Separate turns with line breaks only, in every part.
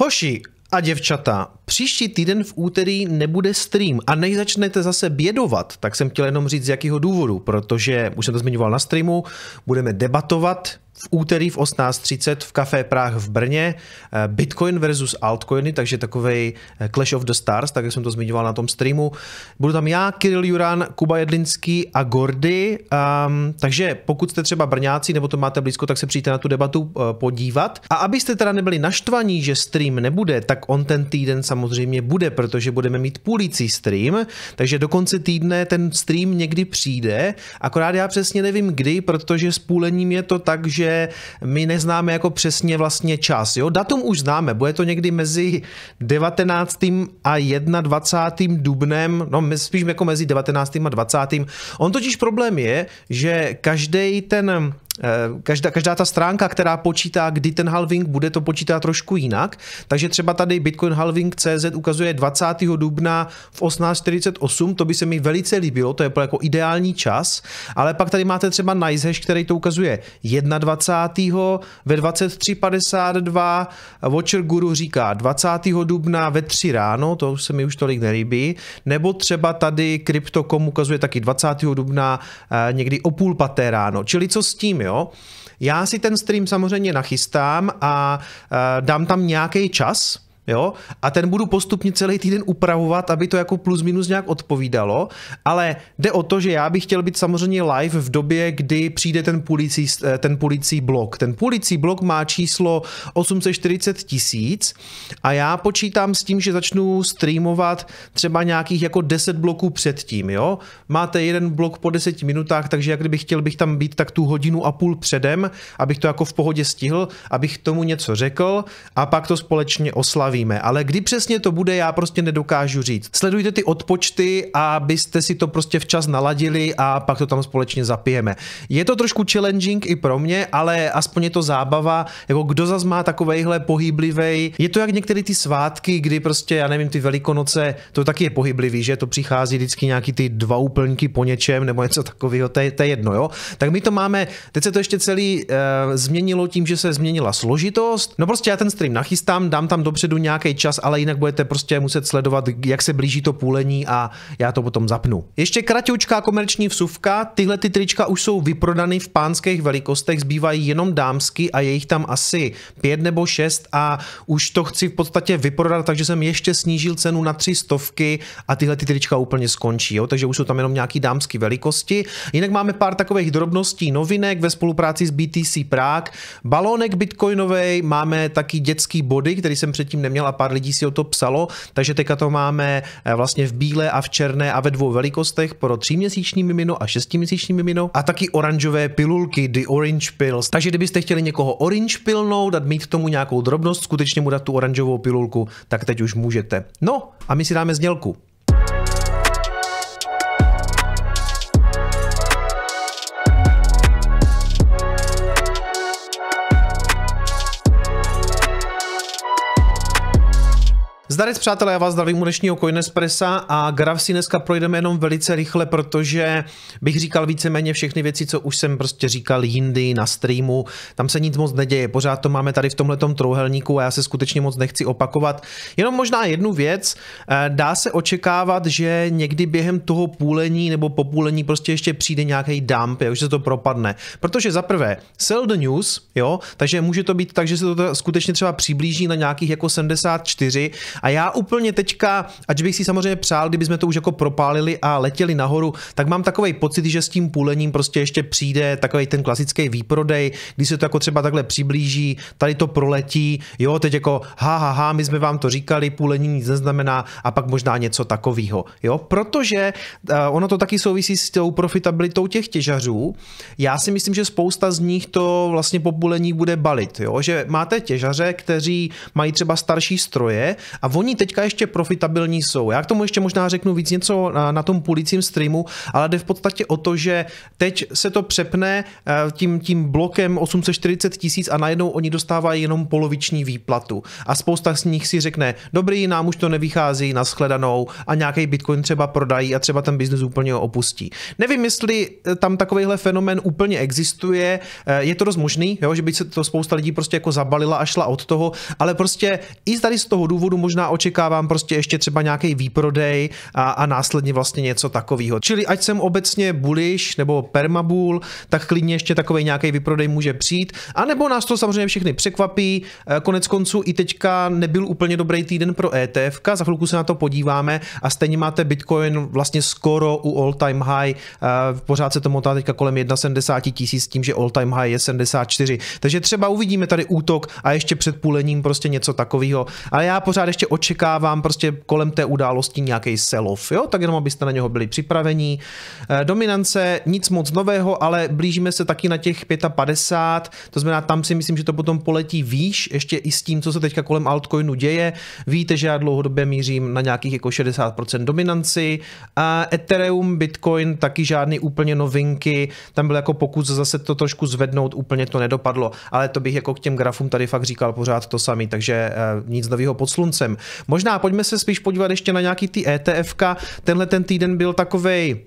Hoši a děvčata, příští týden v úterý nebude stream a než začnete zase bědovat, tak jsem chtěl jenom říct z jakého důvodu, protože už jsem to zmiňoval na streamu, budeme debatovat v úterý v 18.30 v Café Prah v Brně eh, Bitcoin versus altcoiny, takže takový eh, Clash of the Stars, tak jak jsem to zmiňoval na tom streamu. Budu tam já, Kiril Juran, Kuba Jedlinský a Gordy, um, takže pokud jste třeba Brňáci nebo to máte blízko, tak se přijďte na tu debatu eh, podívat. A abyste teda nebyli naštvaní, že stream nebude, tak on ten týden samozřejmě bude, protože budeme mít půlící stream, takže do konce týdne ten stream někdy přijde, akorát já přesně nevím kdy, protože s půlením je to tak, že protože my neznáme jako přesně vlastně čas. Jo? Datum už známe, bude to někdy mezi 19. a 21. dubnem, no spíš jako mezi 19. a 20. On totiž problém je, že každý ten Eh, každá, každá ta stránka, která počítá, kdy ten halving bude, to počítá trošku jinak. Takže třeba tady Bitcoin halving CZ ukazuje 20. dubna v 18.48, to by se mi velice líbilo, to je jako ideální čas, ale pak tady máte třeba NiceHash, který to ukazuje 21. ve 23.52, Watcher Guru říká 20. dubna ve 3 ráno, to se mi už tolik nelíbí, nebo třeba tady Crypto.com ukazuje taky 20. dubna eh, někdy o půl paté ráno. Čili co s tím, jo? jo. Já si ten stream samozřejmě nachystám a eh, dám tam nějaký čas, jo, a ten budu postupně celý týden upravovat, aby to jako plus minus nějak odpovídalo, ale jde o to, že já bych chtěl být samozřejmě live v době, kdy přijde ten policí, eh, ten policí blok. Ten policí blok má číslo 840 tisíc a já počítám s tím, že začnu streamovat třeba nějakých jako 10 bloků předtím, jo. Máte jeden blok po 10 minutách, takže jak kdybych chtěl bych tam být tak tu hodinu a půl předem, abych to jako v pohodě stihl, abych tomu něco řekl a pak to společně oslaví bavíme, ale kdy přesně to bude, já prostě nedokážu říct. Sledujte ty odpočty, abyste si to prostě včas naladili a pak to tam společně zapijeme. Je to trošku challenging i pro mě, ale aspoň je to zábava, jako kdo zas má takovejhle pohyblivej. Je to jak některé ty svátky, kdy prostě, já nevím, ty velikonoce, to taky je pohyblivý, že to přichází vždycky nějaký ty dva úplňky po něčem nebo něco takového, to je, to je jedno, jo. Tak my to máme, teď se to ještě celý e, změnilo tím, že se změnila složitost. No prostě já ten stream nachystám, dám tam dopředu nějaký nějaký čas, ale jinak budete prostě muset sledovat, jak se blíží to půlení a já to potom zapnu. Ještě kratoučká komerční vsuvka, tyhle ty trička už jsou vyprodany v pánských velikostech, zbývají jenom dámsky a je jich tam asi pět nebo šest a už to chci v podstatě vyprodat, takže jsem ještě snížil cenu na tři stovky a tyhle ty trička úplně skončí, jo? takže už jsou tam jenom nějaký dámský velikosti. Jinak máme pár takových drobností novinek ve spolupráci s BTC Prague, balónek bitcoinový, máme taky dětský body, který jsem předtím neměl a pár lidí si o to psalo, takže teďka to máme eh, vlastně v bílé a v černé a ve dvou velikostech pro tříměsíční mimino a šestiměsíční mimino a taky oranžové pilulky, The Orange Pills. Takže kdybyste chtěli někoho orange pilnout a mít k tomu nějakou drobnost, skutečně mu dát tu oranžovou pilulku, tak teď už můžete. No a my si dáme znělku. Zdarec přátelé, já vás zdravím u dnešního Coinespressa a graf si dneska projdeme jenom velice rychle, protože bych říkal víceméně všechny věci, co už jsem prostě říkal jindy na streamu. Tam se nic moc neděje, pořád to máme tady v tomhle trouhelníku a já se skutečně moc nechci opakovat. Jenom možná jednu věc, eh, dá se očekávat, že někdy během toho půlení nebo po půlení prostě ještě přijde nějaký dump, jo, že se to propadne. Protože za prvé, sell the news, jo, takže může to být tak, že se to skutečně třeba přiblíží na nějakých jako 74 a a já úplně teďka, ač bych si samozřejmě přál, kdyby jsme to už jako propálili a letěli nahoru, tak mám takový pocit, že s tím půlením prostě ještě přijde takový ten klasický výprodej, kdy se to jako třeba takhle přiblíží, tady to proletí, jo, teď jako ha, ha, ha, my jsme vám to říkali, půlení nic neznamená a pak možná něco takového, jo, protože uh, ono to taky souvisí s tou profitabilitou těch těžařů. Já si myslím, že spousta z nich to vlastně po půlení bude balit, jo, že máte těžaře, kteří mají třeba starší stroje a oni teďka ještě profitabilní jsou. Já k tomu ještě možná řeknu víc něco na, na tom půlicím streamu, ale jde v podstatě o to, že teď se to přepne eh, tím, tím blokem 840 tisíc a najednou oni dostávají jenom poloviční výplatu. A spousta z nich si řekne, dobrý, nám už to nevychází, nashledanou a nějaký bitcoin třeba prodají a třeba ten biznis úplně opustí. Nevím, jestli eh, tam takovýhle fenomen úplně existuje, eh, je to dost možný, jo, že by se to spousta lidí prostě jako zabalila a šla od toho, ale prostě i tady z toho důvodu možná možná očekávám prostě ještě třeba nějaký výprodej a, a následně vlastně něco takového. Čili ať jsem obecně bullish nebo permabul, tak klidně ještě takový nějaký výprodej může přijít, nebo nás to samozřejmě všechny překvapí. E, konec konců i teďka nebyl úplně dobrý týden pro ETF, za chvilku se na to podíváme a stejně máte Bitcoin vlastně skoro u all time high, e, pořád se to motá teďka kolem 71 tisíc tím, že all time high je 74. Takže třeba uvidíme tady útok a ještě před půlením prostě něco takového. Ale já pořád ještě očekávám prostě kolem té události nějaký selov, jo, tak jenom abyste na něho byli připraveni. Eh, dominance, nic moc nového, ale blížíme se taky na těch 55, to znamená, tam si myslím, že to potom poletí výš, ještě i s tím, co se teďka kolem altcoinu děje. Víte, že já dlouhodobě mířím na nějakých jako 60% dominanci. A Ethereum, Bitcoin, taky žádný úplně novinky. Tam byl jako pokus zase to trošku zvednout, úplně to nedopadlo. Ale to bych jako k těm grafům tady fakt říkal pořád to samý, takže eh, nic nového pod sluncem. Možná pojďme se spíš podívat ještě na nějaký ty ETFka. Tenhle ten týden byl takovej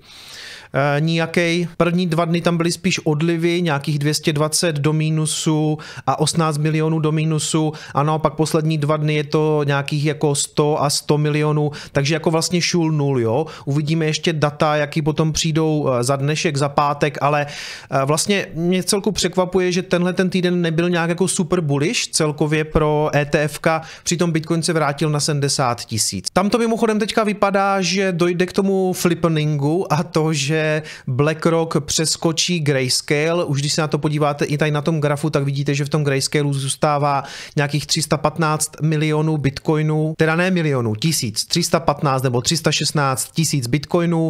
e, eh, nějaký. První dva dny tam byly spíš odlivy, nějakých 220 do mínusu a 18 milionů do mínusu. A naopak poslední dva dny je to nějakých jako 100 a 100 milionů, takže jako vlastně šul nul, jo. Uvidíme ještě data, jaký potom přijdou eh, za dnešek, za pátek, ale eh, vlastně mě celku překvapuje, že tenhle ten týden nebyl nějak jako super bullish celkově pro ETF, přitom Bitcoin se vrátil na 70 tisíc. Tam to mimochodem teďka vypadá, že dojde k tomu flippeningu a to, že BlackRock přeskočí Grayscale. Už když se na to podíváte i tady na tom grafu, tak vidíte, že v tom Grayscale zůstává nějakých 315 milionů bitcoinů, teda ne milionů, tisíc, 315 nebo 316 tisíc bitcoinů.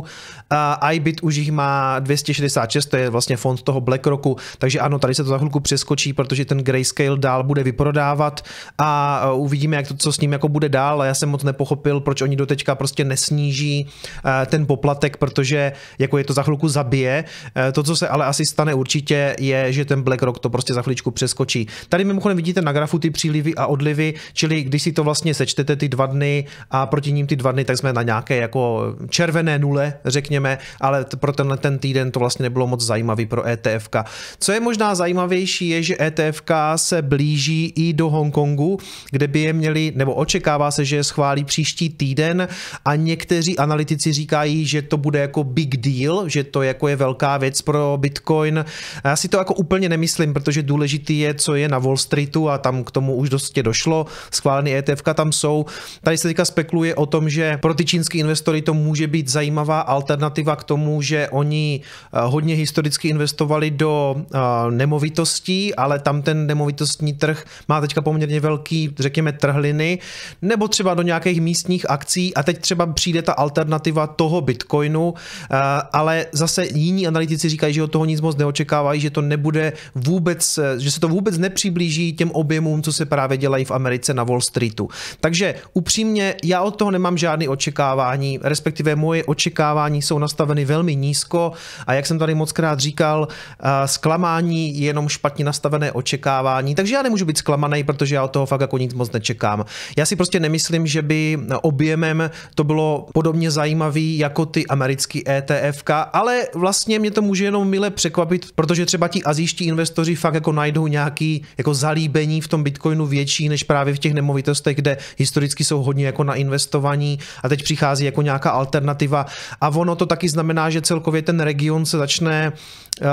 Uh, iBit už jich má 266, to je vlastně fond toho BlackRocku, takže ano, tady se to za chvilku přeskočí, protože ten Grayscale dál bude vyprodávat a uvidíme, jak to, co s ním jako bude dál. Já jsem moc nepochopil, proč oni doteďka prostě nesníží uh, ten poplatek, protože jako je je to za chvilku zabije. Eh, to, co se ale asi stane určitě, je, že ten BlackRock to prostě za chvíličku přeskočí. Tady mimochodem vidíte na grafu ty přílivy a odlivy, čili když si to vlastně sečtete ty dva dny a proti ním ty dva dny, tak jsme na nějaké jako červené nule, řekněme, ale pro tenhle ten týden to vlastně nebylo moc zajímavý pro ETF. -ka. Co je možná zajímavější, je, že ETF se blíží i do Hongkongu, kde by je měli, nebo očekává se, že je schválí příští týden a někteří analytici říkají, že to bude jako big deal, deal, že to jako je velká věc pro Bitcoin. Já si to jako úplně nemyslím, protože důležitý je, co je na Wall Streetu a tam k tomu už dostě došlo. Schválený ETF tam jsou. Tady se teďka spekuluje o tom, že pro ty čínský investory to může být zajímavá alternativa k tomu, že oni eh, hodně historicky investovali do eh, nemovitostí, ale tam ten nemovitostní trh má teďka poměrně velký, řekněme, trhliny, nebo třeba do nějakých místních akcí a teď třeba přijde ta alternativa toho Bitcoinu eh, ale zase jiní analytici říkají, že od toho nic moc neočekávají, že to nebude vůbec, že se to vůbec nepřiblíží těm objemům, co se právě dělají v Americe na Wall Streetu. Takže upřímně, já od toho nemám žádné očekávání, respektive moje očekávání jsou nastaveny velmi nízko a jak jsem tady moc krát říkal, eh, zklamání je jenom špatně nastavené očekávání, takže já nemůžu být zklamaný, protože já od toho fakt jako nic moc nečekám. Já si prostě nemyslím, že by eh, objemem to bylo podobně zajímavý jako ty americký ETF, Fka, ale vlastně mě to může jenom mile překvapit, protože třeba ti azijští investoři fakt jako najdou nějaký jako zalíbení v tom Bitcoinu větší než právě v těch nemovitostech, kde historicky jsou hodně jako na investování a teď přichází jako nějaká alternativa a ono to taky znamená, že celkově ten region se začne uh,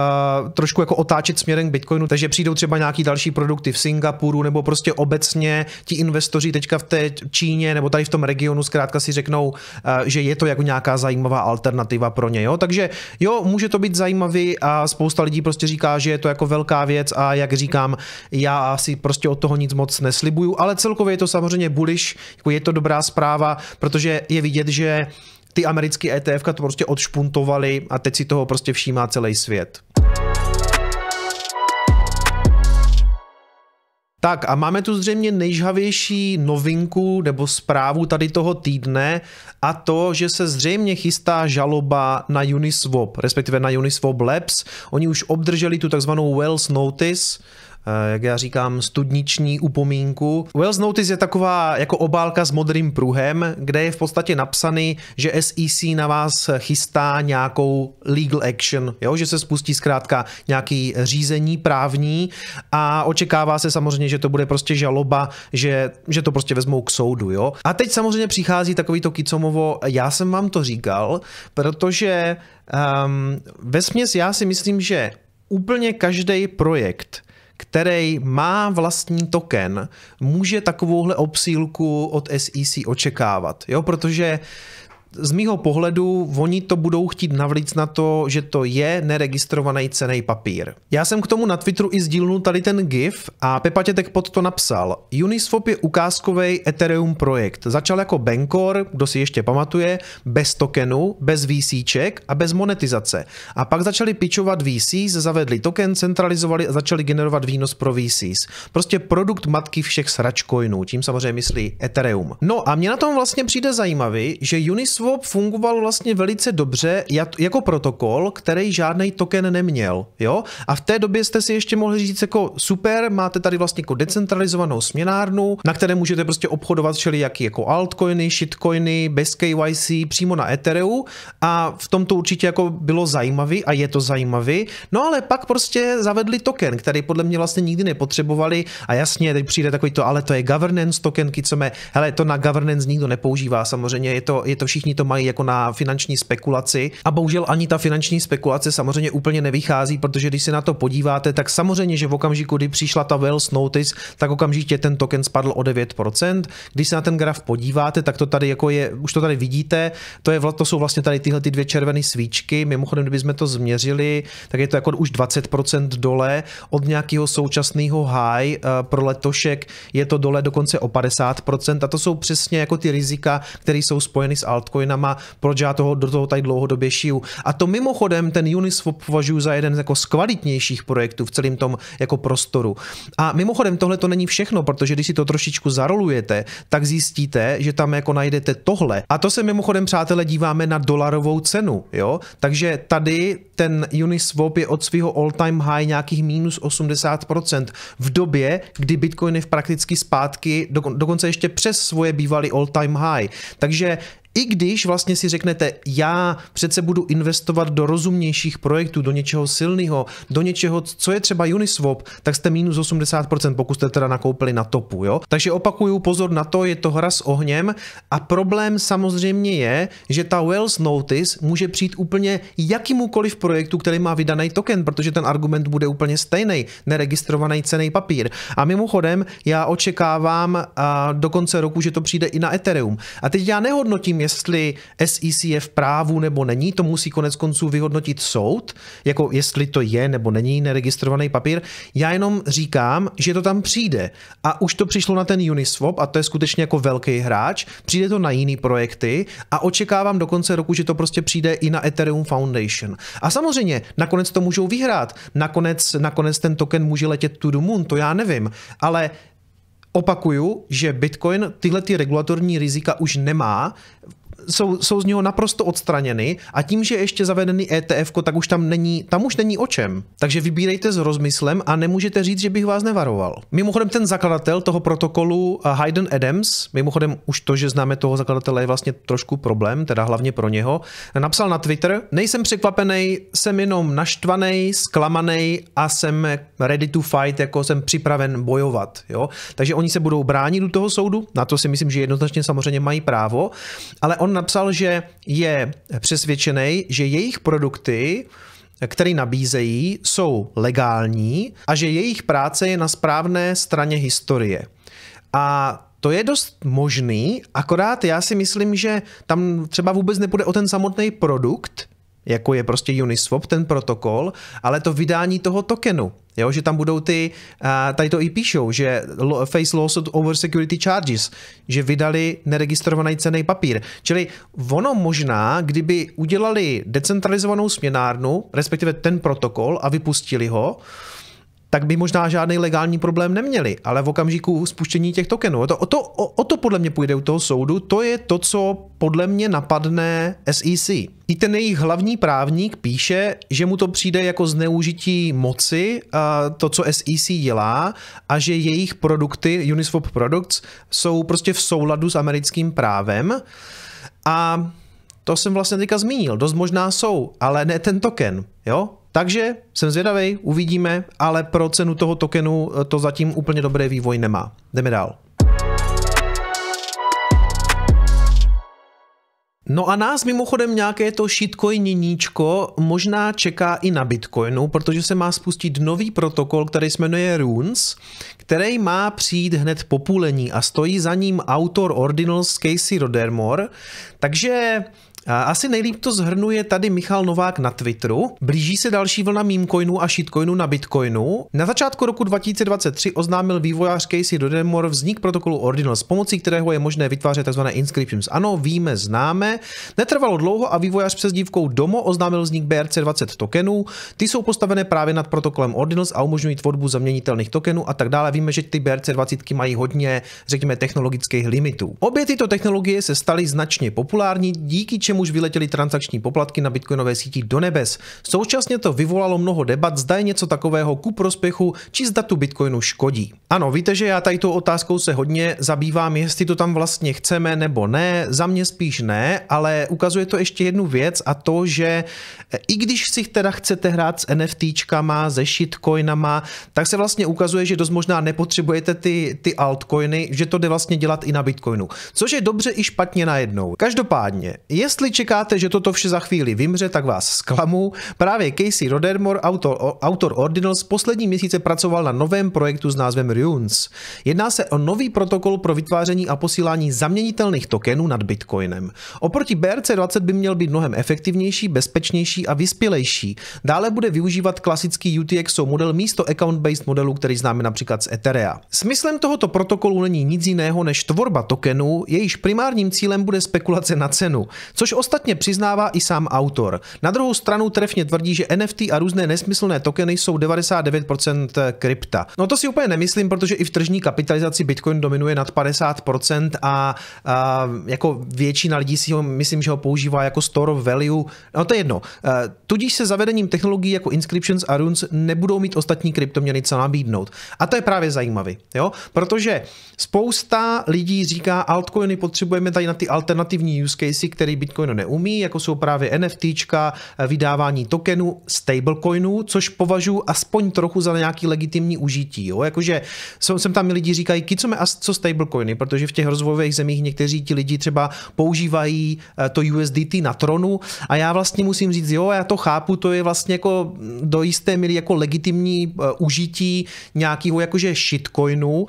trošku jako otáčet směrem k Bitcoinu, takže přijdou třeba nějaký další produkty v Singapuru nebo prostě obecně ti investoři teďka v té Číně nebo tady v tom regionu zkrátka si řeknou, uh, že je to jako nějaká zajímavá alternativa pro ně. Jo? takže jo, může to být zajímavý a spousta lidí prostě říká, že je to jako velká věc a jak říkám, já asi prostě od toho nic moc neslibuju, ale celkově je to samozřejmě bullish, jako je to dobrá zpráva, protože je vidět, že ty americké ETF to prostě odšpuntovali a teď si toho prostě všímá celý svět. Tak a máme tu zřejmě nejžhavější novinku nebo zprávu tady toho týdne a to, že se zřejmě chystá žaloba na Uniswap, respektive na Uniswap Labs. Oni už obdrželi tu takzvanou Wells Notice, Eh, jak já říkám, studniční upomínku. Wells Notice je taková jako obálka s modrým pruhem, kde je v podstatě napsaný, že SEC na vás chystá nějakou legal action, jo? že se spustí zkrátka nějaký řízení právní a očekává se samozřejmě, že to bude prostě žaloba, že, že to prostě vezmou k soudu. Jo? A teď samozřejmě přichází takový to kicomovo, já jsem vám to říkal, protože um, ve směs já si myslím, že úplně každý projekt, který má vlastní token, může takovouhle obsílku od SEC očekávat. Jo, protože z mýho pohledu oni to budou chtít navlíc na to, že to je neregistrovaný cený papír. Já jsem k tomu na Twitteru i sdílnul tady ten GIF a Pepa Tětek pod to napsal. Uniswap je ukázkový Ethereum projekt. Začal jako Bankor, kdo si ještě pamatuje, bez tokenu, bez VCček a bez monetizace. A pak začali pičovat VCs, zavedli token, centralizovali a začali generovat výnos pro VCs. Prostě produkt matky všech sračcoinů, tím samozřejmě myslí Ethereum. No a mě na tom vlastně přijde zajímavý, že Uniswap Uniswap fungoval vlastně velice dobře jako protokol, který žádný token neměl. Jo? A v té době jste si ještě mohli říct jako super, máte tady vlastně jako decentralizovanou směnárnu, na které můžete prostě obchodovat všelijaký jako altcoiny, shitcoiny, bez KYC, přímo na Ethereum a v tom to určitě jako bylo zajímavý a je to zajímavý. No ale pak prostě zavedli token, který podle mě vlastně nikdy nepotřebovali a jasně, teď přijde takový to, ale to je governance token, co mé, hele, to na governance nikdo nepoužívá, samozřejmě je to, je to všichni všichni to mají jako na finanční spekulaci. A bohužel ani ta finanční spekulace samozřejmě úplně nevychází, protože když se na to podíváte, tak samozřejmě, že v okamžiku, kdy přišla ta Wells Notice, tak okamžitě ten token spadl o 9%. Když se na ten graf podíváte, tak to tady jako je, už to tady vidíte, to, je, to jsou vlastně tady tyhle ty dvě červené svíčky. Mimochodem, kdybychom to změřili, tak je to jako už 20% dole od nějakého současného high eh, pro letošek je to dole dokonce o 50% a to jsou přesně jako ty rizika, které jsou spojeny s altcoin altcoinama, proč já toho, do toho tady dlouhodobě šiju. A to mimochodem ten Uniswap považuji za jeden jako z kvalitnějších projektů v celém tom jako prostoru. A mimochodem tohle to není všechno, protože když si to trošičku zarolujete, tak zjistíte, že tam jako najdete tohle. A to se mimochodem, přátelé, díváme na dolarovou cenu, jo? Takže tady ten Uniswap je od svého all-time high nějakých minus 80% v době, kdy Bitcoin je prakticky zpátky, dokonce ještě přes svoje bývalý all-time high. Takže i když vlastně si řeknete, já přece budu investovat do rozumnějších projektů, do něčeho silného, do něčeho, co je třeba Uniswap, tak jste minus 80%, pokud jste teda nakoupili na topu. Jo? Takže opakuju, pozor na to, je to hra s ohněm a problém samozřejmě je, že ta Wells Notice může přijít úplně jakýmukoliv projektu, který má vydaný token, protože ten argument bude úplně stejný, neregistrovaný cený papír. A mimochodem, já očekávám a, do konce roku, že to přijde i na Ethereum. A teď já nehodnotím, tím, jestli SEC je v právu nebo není, to musí konec konců vyhodnotit soud, jako jestli to je nebo není neregistrovaný papír. Já jenom říkám, že to tam přijde. A už to přišlo na ten Uniswap, a to je skutečně jako velký hráč, přijde to na jiný projekty a očekávám do konce roku, že to prostě přijde i na Ethereum Foundation. A samozřejmě, nakonec to můžou vyhrát, nakonec, nakonec ten token může letět to do moon, to já nevím, ale Opakuju, že Bitcoin tyhle ty regulatorní rizika už nemá, jsou, jsou z něho naprosto odstraněny a tím, že je ještě zavedený ETF, tak už tam není, tam už není o čem. Takže vybírejte s rozmyslem a nemůžete říct, že bych vás nevaroval. Mimochodem ten zakladatel toho protokolu eh, Hayden Adams, mimochodem už to, že známe toho zakladatele je vlastně trošku problém, teda hlavně pro něho, napsal na Twitter, nejsem překvapený, jsem jenom naštvaný, zklamaný a jsem ready to fight, jako jsem připraven bojovat. Jo? Takže oni se budou bránit do toho soudu, na to si myslím, že jednoznačně samozřejmě mají právo, ale on on napsal, že je přesvědčený, že jejich produkty které nabízejí, jsou legální a že jejich práce je na správné straně historie. A to je dost možný, akorát já si myslím, že tam třeba vůbec nepůjde o ten samotný produkt, jako je prostě Uniswap, ten protokol, ale to vydání toho tokenu, jo, že tam budou ty, tady to i píšou, že face lawsuit over security charges, že vydali neregistrovaný cený papír. Čili ono možná, kdyby udělali decentralizovanou směnárnu, respektive ten protokol a vypustili ho, tak by možná žádný legální problém neměli. Ale v okamžiku spuštění těch tokenů, to, o, to, o, o to podle mě půjde u toho soudu, to je to, co podle mě napadne SEC. I ten jejich hlavní právník píše, že mu to přijde jako zneužití moci, to, co SEC dělá, a že jejich produkty, Uniswap Products, jsou prostě v souladu s americkým právem. A to jsem vlastně teďka zmínil, dost možná jsou, ale ne ten token, jo? Takže jsem zvědavý, uvidíme, ale pro cenu toho tokenu eh, to zatím úplně dobrý vývoj nemá. Jdeme dál. No a nás mimochodem nějaké to shitcoininíčko možná čeká i na Bitcoinu, protože se má spustit nový protokol, který se jmenuje Runes, který má přijít hned po půlení a stojí za ním autor Ordinals Casey Rodermore. Takže asi nejlíp to zhrnuje tady Michal Novák na Twitteru. Blíží se další vlna memecoinů a shitcoinů na Bitcoinu. Na začátku roku 2023 oznámil vývojář Casey Dodemor vznik protokolu Ordinal, s pomocí kterého je možné vytvářet tzv. inscriptions. Ano, víme, známe. Netrvalo dlouho a vývojář přes dívkou Domo oznámil vznik BRC20 tokenů. Ty jsou postavené právě nad protokolem Ordinals a umožňují tvorbu zaměnitelných tokenů a tak dále. Víme, že ty BRC20 mají hodně, řekněme, technologických limitů. Obě tyto technologie se staly značně populární, díky už vyletěly transakční poplatky na bitcoinové síti do nebes. Současně to vyvolalo mnoho debat, zda je něco takového ku prospěchu, či zda tu bitcoinu škodí. Ano, víte, že já tady tou otázkou se hodně zabývám, jestli to tam vlastně chceme nebo ne, za mě spíš ne, ale ukazuje to ještě jednu věc a to, že e, i když si teda chcete hrát s NFTčkama, se shitcoinama, tak se vlastně ukazuje, že dost možná nepotřebujete ty, ty altcoiny, že to jde vlastně dělat i na bitcoinu. Což je dobře i špatně najednou. Každopádně, jestli Jestli čekáte, že toto vše za chvíli vymře, tak vás zklamu. Právě Casey Rodermore, autor, autor Ordinals, poslední měsíce pracoval na novém projektu s názvem Runes. Jedná se o nový protokol pro vytváření a posílání zaměnitelných tokenů nad Bitcoinem. Oproti BRC20 by měl být mnohem efektivnější, bezpečnější a vyspělejší. Dále bude využívat klasický UTXO model místo account-based modelu, který známe například z Etherea. Smyslem tohoto protokolu není nic jiného než tvorba tokenů, jejíž primárním cílem bude spekulace na cenu, což což ostatně přiznává i sám autor. Na druhou stranu trefně tvrdí, že NFT a různé nesmyslné tokeny jsou 99% krypta. No to si úplně nemyslím, protože i v tržní kapitalizaci Bitcoin dominuje nad 50% a, a jako většina lidí si ho, myslím, že ho používá jako store value. No to je jedno. E, tudíž se zavedením technologií jako Inscriptions a Runes nebudou mít ostatní kryptoměny co nabídnout. A to je právě zajímavé, jo? Protože spousta lidí říká, altcoiny potřebujeme tady na ty alternativní use case, který Bitcoin Bitcoinu neumí, jako jsou právě NFT, eh, vydávání tokenů, stablecoinů, což považuji aspoň trochu za nějaký legitimní užití. Jo? Jakože jsou, jsem tam lidi říkají, co a co stablecoiny, protože v těch rozvojových zemích někteří ti lidi třeba používají eh, to USDT na tronu a já vlastně musím říct, jo, já to chápu, to je vlastně jako mm, do jisté míry jako legitimní eh, užití nějakého jakože shitcoinu,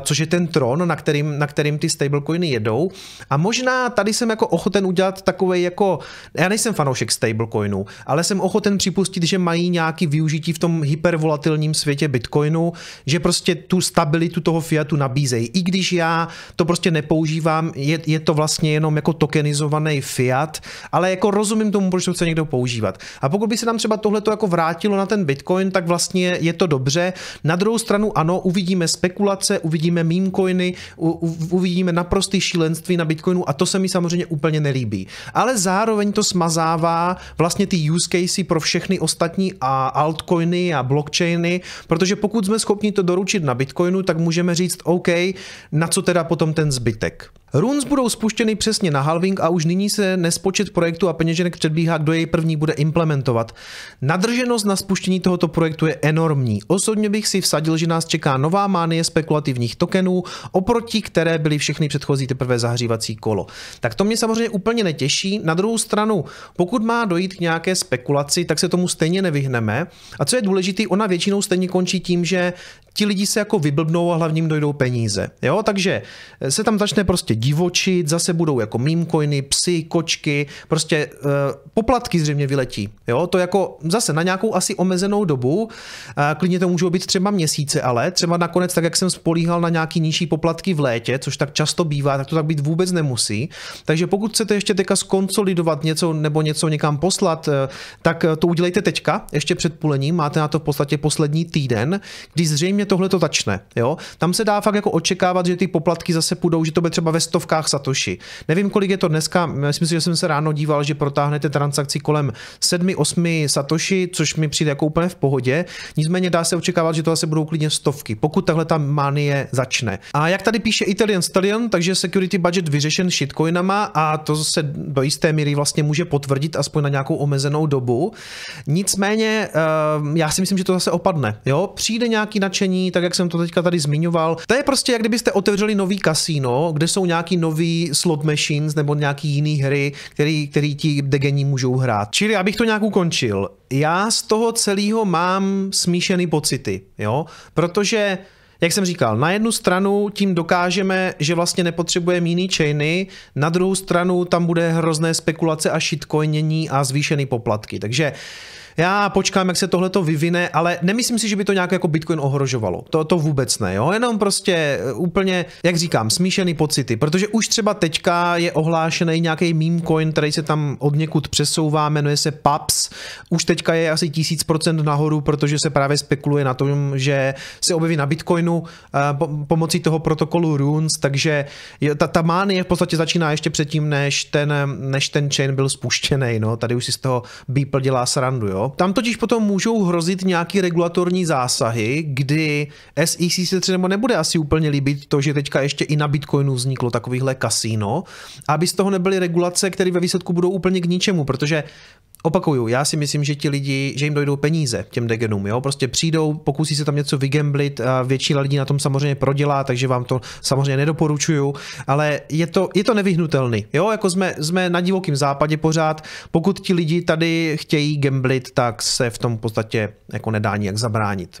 což je ten tron, na kterým, na kterým ty stablecoiny jedou. A možná tady jsem jako ochoten udělat tak takovej jako, já nejsem fanoušek stablecoinů, ale jsem ochoten připustit, že mají nějaký využití v tom hypervolatilním světě Bitcoinu, že prostě tu stabilitu toho fiatu nabízejí. I když já to prostě nepoužívám, je, je to vlastně jenom jako tokenizovaný fiat, ale jako rozumím tomu, proč to chce někdo používat. A pokud by se nám třeba tohle jako vrátilo na ten Bitcoin, tak vlastně je to dobře. Na druhou stranu ano, uvidíme spekulace, uvidíme coiny, u, u, uvidíme naprostý šílenství na Bitcoinu a to se mi samozřejmě úplně nelíbí ale zároveň to smazává vlastně ty use casey pro všechny ostatní a altcoiny a blockchainy, protože pokud jsme schopni to doručit na Bitcoinu, tak můžeme říct, OK, na co teda potom ten zbytek. Runes budou spuštěny přesně na halving a už nyní se nespočet projektu a peněženek předbíhá, kdo jej první bude implementovat. Nadrženost na spuštění tohoto projektu je enormní. Osobně bych si vsadil, že nás čeká nová mánie spekulativních tokenů, oproti které byly všechny předchozí teprve zahřívací kolo. Tak to mě samozřejmě úplně netěší. Na druhou stranu, pokud má dojít k nějaké spekulaci, tak se tomu stejně nevyhneme. A co je důležité, ona většinou stejně končí tím, že ti lidi se jako vyblbnou a hlavním dojdou peníze. Jo? Takže eh, se tam začne prostě divočit, zase budou jako mýmkojny, psy, kočky, prostě uh, poplatky zřejmě vyletí. Jo? To jako zase na nějakou asi omezenou dobu, uh, klidně to můžou být třeba měsíce, ale třeba nakonec, tak jak jsem spolíhal na nějaký nižší poplatky v létě, což tak často bývá, tak to tak být vůbec nemusí. Takže pokud chcete ještě teďka skonsolidovat něco nebo něco někam poslat, uh, tak to udělejte teďka, ještě před pulením, máte na to v podstatě poslední týden, kdy zřejmě mě tohle to začne. Jo? Tam se dá fakt jako očekávat, že ty poplatky zase půjdou, že to bude třeba ve stovkách satoši. Nevím, kolik je to dneska, myslím si, že jsem se ráno díval, že protáhnete transakci kolem 7-8 satoši, což mi přijde jako úplně v pohodě. Nicméně dá se očekávat, že to zase budou klidně stovky, pokud tahle ta manie začne. A jak tady píše Italian Stallion, takže security budget vyřešen shitcoinama a to se do jisté míry vlastně může potvrdit aspoň na nějakou omezenou dobu. Nicméně eh, já si myslím, že to zase opadne. Jo? Přijde nějaký nadšení zlepšení, tak jak jsem to teďka tady zmiňoval. To je prostě, jak kdybyste otevřeli nový kasíno, kde jsou nějaký nový slot machines nebo nějaký jiný hry, který, který ti degení můžou hrát. Čili abych to nějak ukončil. Já z toho celého mám smíšený pocity, jo? Protože jak jsem říkal, na jednu stranu tím dokážeme, že vlastně nepotřebujeme jiný chainy, na druhou stranu tam bude hrozné spekulace a shitcoinění a zvýšený poplatky. Takže já počkám, jak se tohle to vyvine, ale nemyslím si, že by to nějak jako Bitcoin ohrožovalo. To, to vůbec ne, jo? jenom prostě eh, úplně, jak říkám, smíšený pocity, protože už třeba teďka je ohlášený nějaký meme coin, který se tam od někud přesouvá, jmenuje se PAPS, už teďka je asi 1000% nahoru, protože se právě spekuluje na tom, že se objeví na Bitcoinu eh, pomocí toho protokolu Runes, takže ta, ta mánie v podstatě začíná ještě předtím, než ten, než ten chain byl spuštěný, no, tady už si z toho Beeple dělá srandu, jo, tam totiž potom můžou hrozit nějaký regulatorní zásahy, kdy SEC se třeba nebude asi úplně líbit to, že teďka ještě i na Bitcoinu vzniklo takovýhle kasíno, aby z toho nebyly regulace, které ve výsledku budou úplně k ničemu, protože Opakuju, já si myslím, že ti lidi, že jim dojdou peníze, těm degenům, jo, prostě přijdou, pokusí se tam něco vygamblit, a většina lidí na tom samozřejmě prodělá, takže vám to samozřejmě nedoporučuju, ale je to, je to nevyhnutelný, jo, jako jsme, jsme na divokém západě pořád, pokud ti lidi tady chtějí gamblit, tak se v tom v podstatě jako nedá nijak zabránit.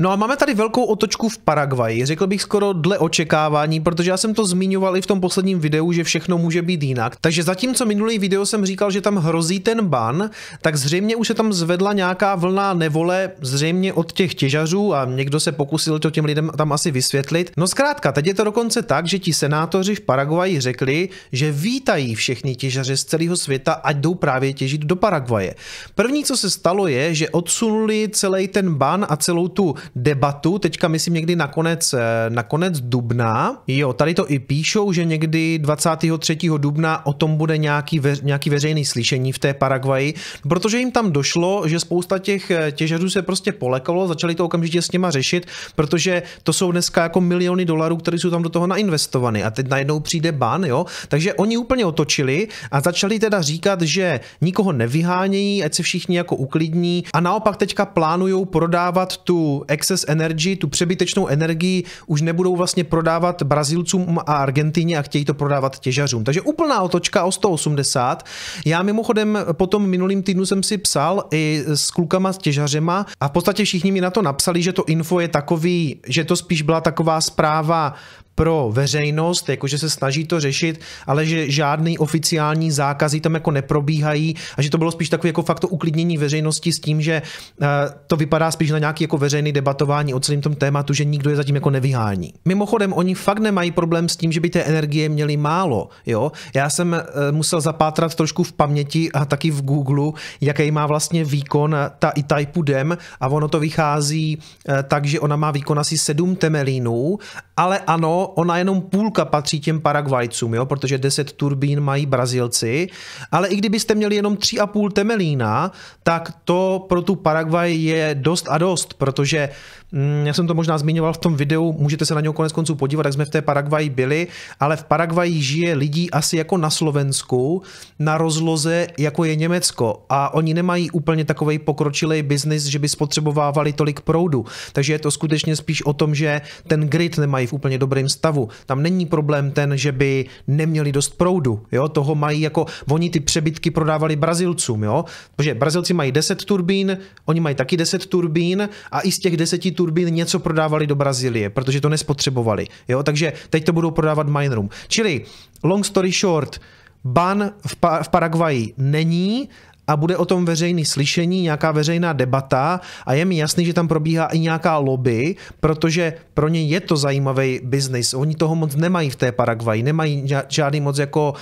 No a máme tady velkou otočku v Paraguaji, řekl bych skoro dle očekávání, protože já jsem to zmiňoval i v tom posledním videu, že všechno může být jinak. Takže zatímco minulý video jsem říkal, že tam hrozí ten ban, tak zřejmě už se tam zvedla nějaká vlna nevole, zřejmě od těch těžařů a někdo se pokusil to těm lidem tam asi vysvětlit. No zkrátka, teď je to dokonce tak, že ti senátoři v Paraguaji řekli, že vítají všechny těžaře z celého světa, ať jdou právě těžit do Paraguaje. První, co se stalo, je, že odsunuli celý ten ban a celou tu debatu, teďka myslím někdy nakonec, eh, nakonec dubna. Jo, tady to i píšou, že někdy 23. dubna o tom bude nějaký, ve, nějaký veřejný slyšení v té Paraguaji, protože jim tam došlo, že spousta těch eh, těžařů se prostě polekalo, začali to okamžitě s nima řešit, protože to jsou dneska jako miliony dolarů, které jsou tam do toho nainvestovány a teď najednou přijde ban, jo. Takže oni úplně otočili a začali teda říkat, že nikoho nevyhánějí, ať se všichni jako uklidní a naopak teďka plánují prodávat tu excess energy, tu přebytečnou energii už nebudou vlastně prodávat Brazilcům a Argentině a chtějí to prodávat těžařům. Takže úplná otočka o 180. Já mimochodem potom minulým týdnu jsem si psal i s klukama, s těžařema a v podstatě všichni mi na to napsali, že to info je takový, že to spíš byla taková zpráva pro veřejnost, jakože se snaží to řešit, ale že žádný oficiální zákazy tam jako neprobíhají a že to bylo spíš takové jako fakt to uklidnění veřejnosti s tím, že eh, to vypadá spíš na nějaký jako veřejný debatování o celém tom tématu, že nikdo je zatím jako nevyhání. Mimochodem, oni fakt nemají problém s tím, že by té energie měli málo. Jo? Já jsem eh, musel zapátrat trošku v paměti a taky v Google, jaký má vlastně výkon ta i typu DEM a ono to vychází eh, tak, že ona má výkon asi 7 temelínů, ale ano, ona jenom půlka patří těm Paraguajcům, jo, protože 10 turbín mají Brazilci, ale i kdybyste měli jenom 3,5 Temelína, tak to pro tu Paraguay je dost a dost, protože mm, já jsem to možná zmiňoval v tom videu, můžete se na něj konec konců podívat, jak jsme v té Paraguaji byli, ale v Paraguaji žije lidí asi jako na Slovensku, na rozloze, jako je Německo a oni nemají úplně takový pokročilý biznis, že by spotřebovávali tolik proudu, takže je to skutečně spíš o tom, že ten grid nemají v úplně dobrém stavu. Tam není problém ten, že by neměli dost proudu. Jo? Toho mají jako, oni ty přebytky prodávali Brazilcům, jo? protože Brazilci mají 10 turbín, oni mají taky 10 turbín a i z těch 10 turbín něco prodávali do Brazílie, protože to nespotřebovali. Jo? Takže teď to budou prodávat minerům. Čili, long story short, ban v, pa- v Paraguaji není a bude o tom veřejný slyšení, nějaká veřejná debata a je mi jasný, že tam probíhá i nějaká lobby, protože pro ně je to zajímavý biznis. Oni toho moc nemají v té Paraguaji, nemají žádný moc jako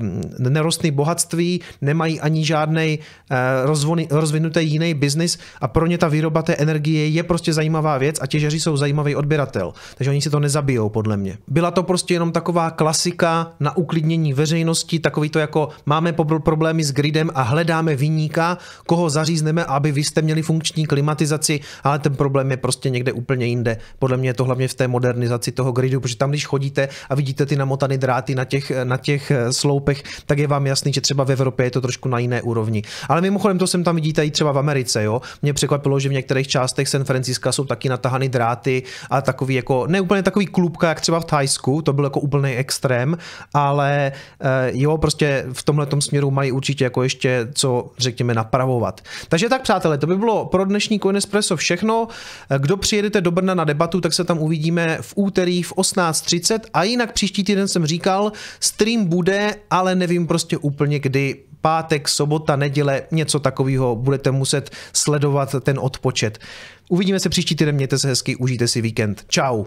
um, nerostný bohatství, nemají ani žádný uh, eh, rozvinutý jiný biznis a pro ně ta výroba té energie je prostě zajímavá věc a těžeři jsou zajímavý odběratel. Takže oni si to nezabijou, podle mě. Byla to prostě jenom taková klasika na uklidnění veřejnosti, takový to jako máme problémy s gridem a hledáme hledáme vyníka, koho zařízneme, aby vy jste měli funkční klimatizaci, ale ten problém je prostě někde úplně jinde. Podle mě je to hlavně v té modernizaci toho gridu, protože tam, když chodíte a vidíte ty namotané dráty na těch, na těch eh, sloupech, tak je vám jasný, že třeba v Evropě je to trošku na jiné úrovni. Ale mimochodem to jsem tam vidíte i třeba v Americe, jo. Mě překvapilo, že v některých částech San Franciska jsou taky natahany dráty a takový jako, ne úplně takový klubka, jak třeba v Thajsku, to byl jako úplný extrém, ale eh, jo, prostě v tomhle směru mají určitě jako ještě co řekněme, napravovat. Takže tak, přátelé, to by bylo pro dnešní Coin Espresso všechno. Kdo přijedete do Brna na debatu, tak se tam uvidíme v úterý v 18.30 a jinak příští týden jsem říkal, stream bude, ale nevím prostě úplně kdy pátek, sobota, neděle, něco takového budete muset sledovat ten odpočet. Uvidíme se příští týden, mějte se hezky, užijte si víkend. Ciao.